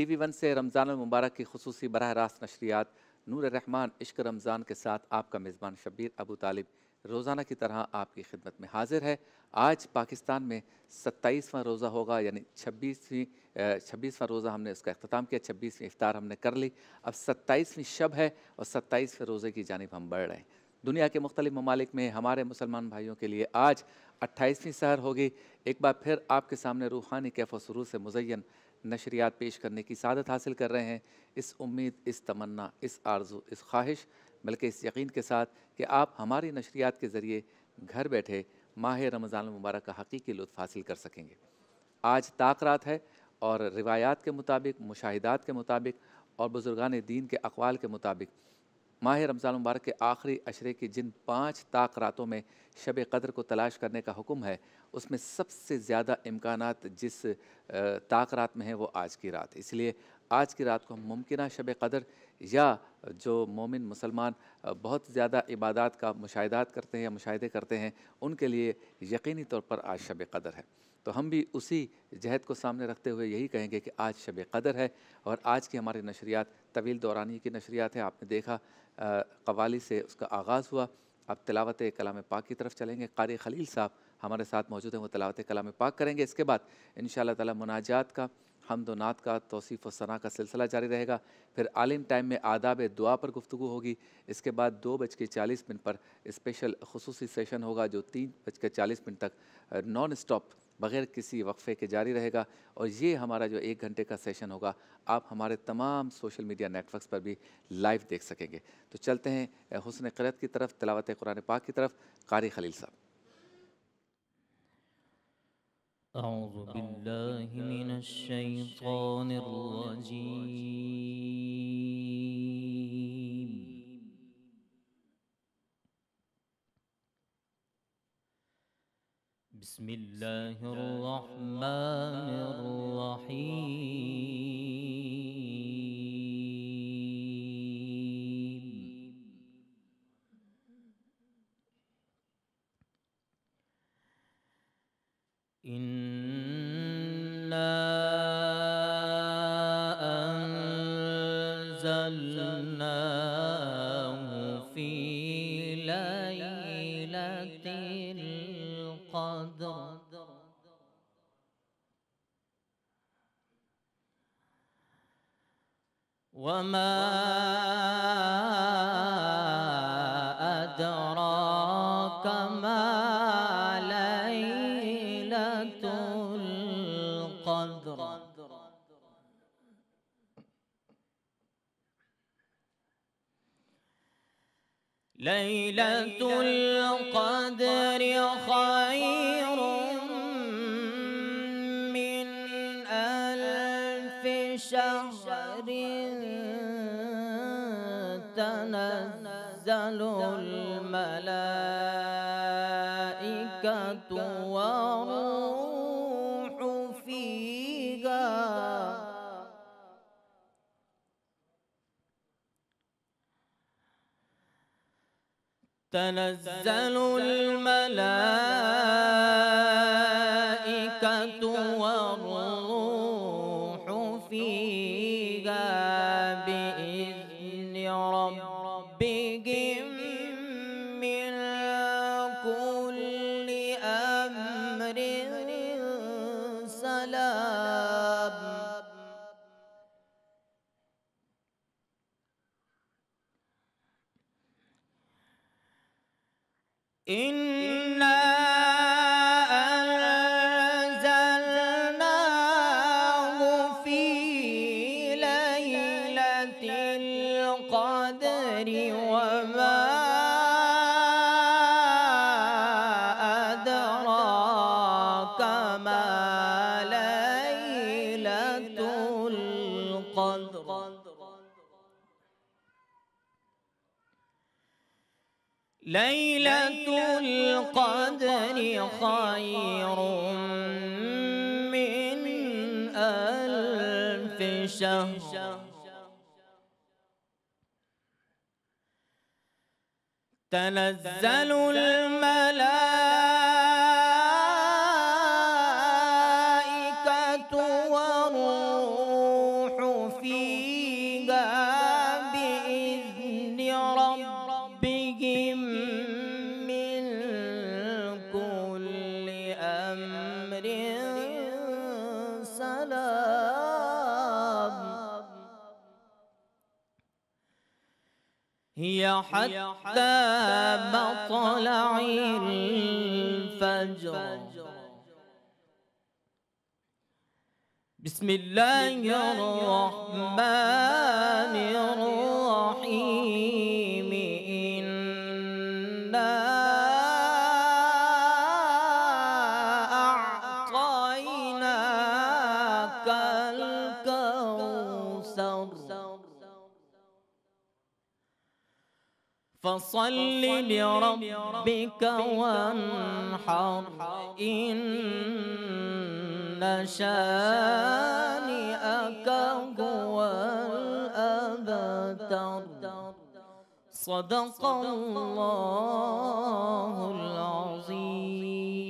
ٹی وی ون سے رمضان المبارک کی خصوصی براہ راست نشریات نور رحمان عشق رمضان کے ساتھ آپ کا میزبان شبیر ابو طالب روزانہ کی طرح آپ کی خدمت میں حاضر ہے آج پاکستان میں ستائیسواں روزہ ہوگا یعنی چھبیسویں چھبیسواں روزہ ہم نے اس کا اختتام کیا چھبیسویں افطار ہم نے کر لی اب ستائیسویں شب ہے اور ستائیسویں روزے کی جانب ہم بڑھ رہے ہیں دنیا کے مختلف ممالک میں ہمارے مسلمان بھائیوں کے لیے آج اٹھائیسویں سحر ہوگی ایک بار پھر آپ کے سامنے روحانی کیف و سرور سے مزین نشریات پیش کرنے کی سعادت حاصل کر رہے ہیں اس امید اس تمنا اس آرزو اس خواہش بلکہ اس یقین کے ساتھ کہ آپ ہماری نشریات کے ذریعے گھر بیٹھے ماہ رمضان المبارک کا حقیقی لطف حاصل کر سکیں گے آج رات ہے اور روایات کے مطابق مشاہدات کے مطابق اور بزرگان دین کے اقوال کے مطابق ماہ رمضان مبارک کے آخری اشرے کی جن پانچ راتوں میں شب قدر کو تلاش کرنے کا حکم ہے اس میں سب سے زیادہ امکانات جس رات میں ہیں وہ آج کی رات اس لیے آج کی رات کو ہم ممکنہ شب قدر یا جو مومن مسلمان بہت زیادہ عبادات کا مشاہدات کرتے ہیں یا مشاہدے کرتے ہیں ان کے لیے یقینی طور پر آج شب قدر ہے تو ہم بھی اسی جہد کو سامنے رکھتے ہوئے یہی کہیں گے کہ آج شب قدر ہے اور آج کی ہماری نشریات طویل دورانی کی نشریات ہیں آپ نے دیکھا قوالی سے اس کا آغاز ہوا اب تلاوت کلام پاک کی طرف چلیں گے قاری خلیل صاحب ہمارے ساتھ موجود ہیں وہ تلاوت کلام پاک کریں گے اس کے بعد ان شاء اللہ تعالیٰ مناجات کا حمد و نعت کا توصیف و ثناء کا سلسلہ جاری رہے گا پھر عالم ٹائم میں آداب دعا پر گفتگو ہوگی اس کے بعد دو بج کے چالیس منٹ پر اسپیشل خصوصی سیشن ہوگا جو تین بج کے چالیس منٹ تک نان اسٹاپ بغیر کسی وقفے کے جاری رہے گا اور یہ ہمارا جو ایک گھنٹے کا سیشن ہوگا آپ ہمارے تمام سوشل میڈیا نیٹ ورکس پر بھی لائیو دیکھ سکیں گے تو چلتے ہیں حسن قرت کی طرف تلاوت قرآن پاک کی طرف قاری خلیل صاحب من بسم الله الرحمن الرحيم إنا أنزلنا وما أدراك ما ليلة القدر ليلة القدر خير تنزل الملائكة والروح فيها تنزل الملائكة والروح إنا أنزلناه في ليلة القدر وما ليلة القدر خير من ألف شهر تنزل الملائكة هي حتى مطلع الفجر بسم الله الرحمن الرحيم فصل لربك وانحر إن شانئك هو الأبتر صدق الله العظيم